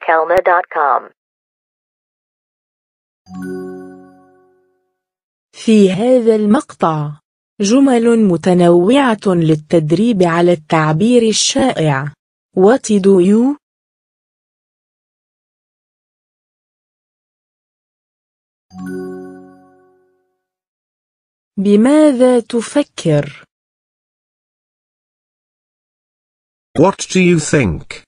kelma.com في هذا المقطع جمل متنوعة للتدريب على التعبير الشائع What do you بماذا تفكر؟ What do you think?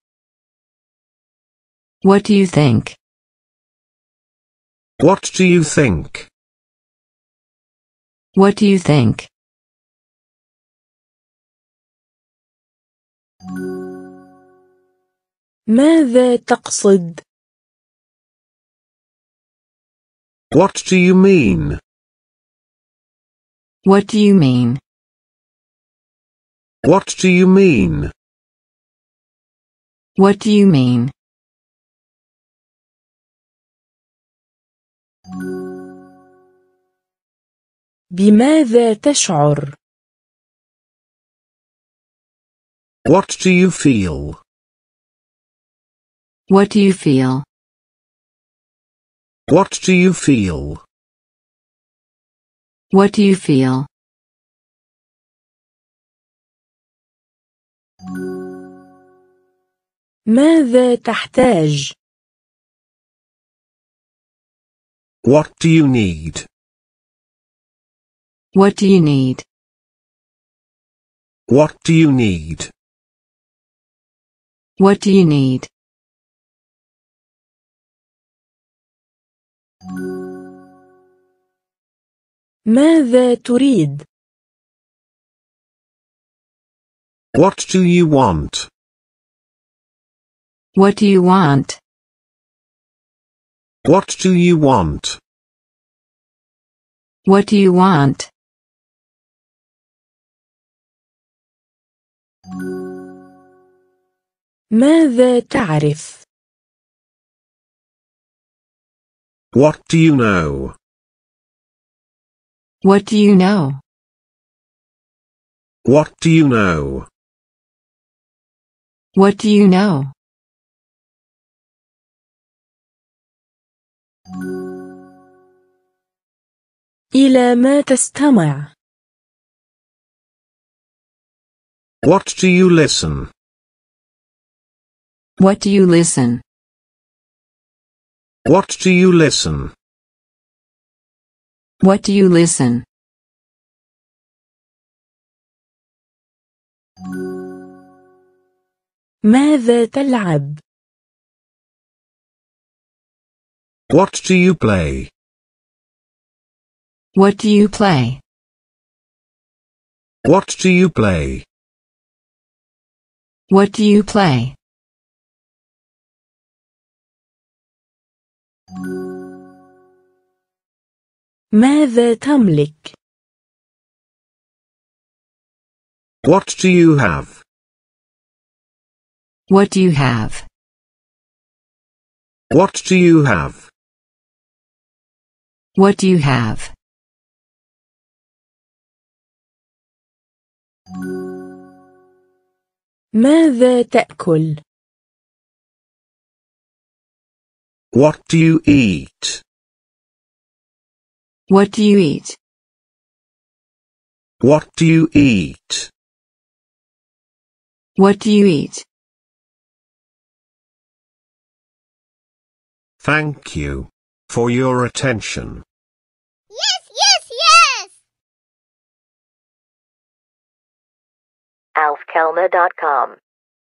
What do you think? What do you think? What do you think? ماذا تقصد؟ What do you mean? What do you mean? What do you mean? What do you mean? بماذا تشعر؟ What do you feel? What do you feel? What do you feel? What do you feel? ماذا تحتاج؟ What do you need? What do you need? What do you need? What do you need? ماذا تريد؟ What do you want? What do you want? What do you want? What do you want? ماذا تعرف؟ What do you know? What do you know? What do you know? What do you know? إلى ما تستمع؟ What do you listen? What do you listen? What do you listen? What do you listen? ماذا تلعب؟ What do you play? What do you play? What do you play? What do you play? ماذا تملك؟ What do you have? What do you have? What do you have? What do you have? ماذا تأكل؟ What do you eat? What do you eat? What do you eat? What do you eat? Thank you for your attention. alfkelmer.com